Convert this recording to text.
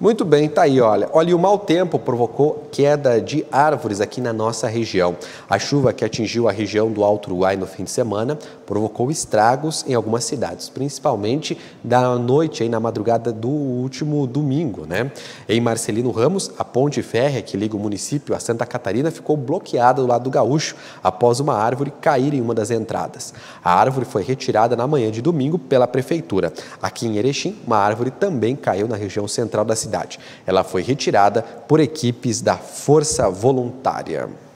Muito bem, tá aí, olha. Olha, o mau tempo provocou queda de árvores aqui na nossa região. A chuva que atingiu a região do Alto Uruguai no fim de semana provocou estragos em algumas cidades, principalmente da noite aí na madrugada do último domingo, né? Em Marcelino Ramos, a ponte férrea que liga o município a Santa Catarina ficou bloqueada do lado do gaúcho após uma árvore cair em uma das entradas. A árvore foi retirada na manhã de domingo pela prefeitura. Aqui em Erechim, uma árvore também caiu na região central da cidade cidade. Ela foi retirada por equipes da Força Voluntária.